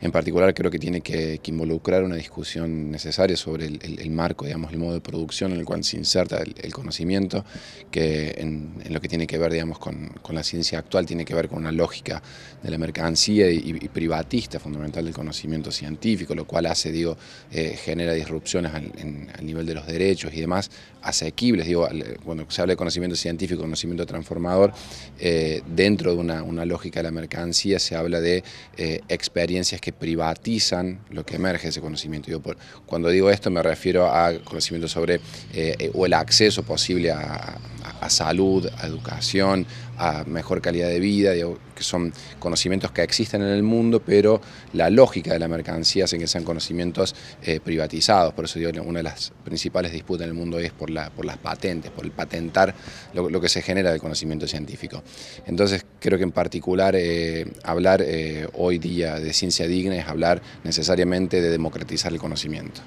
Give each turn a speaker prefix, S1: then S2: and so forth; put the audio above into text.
S1: en particular creo que tiene que, involucrar una discusión necesaria sobre el, marco, digamos, el modo de producción en el cual se inserta el, conocimiento, que en, lo que tiene que ver, digamos, con, la ciencia actual, tiene que ver con una lógica de la mercancía y, privatista fundamental del conocimiento científico, lo cual hace, digo, eh, genera disrupciones al, nivel de los derechos y demás asequibles, digo, cuando se habla de conocimiento científico, conocimiento transformador, eh, dentro de una, lógica de la mercancía se habla de eh, experiencias que privatizan lo que emerge ese conocimiento. Yo, por, cuando digo esto me refiero a conocimiento sobre eh, o el acceso posible a, salud, a educación, a mejor calidad de vida, que son conocimientos que existen en el mundo, pero la lógica de la mercancía hace que sean conocimientos eh, privatizados. Por eso digo, una de las principales disputas en el mundo es por, la, por las patentes, por el patentar lo, que se genera del conocimiento científico. Entonces creo que en particular eh, hablar hoy día de ciencia digital, es hablar necesariamente de democratizar el conocimiento.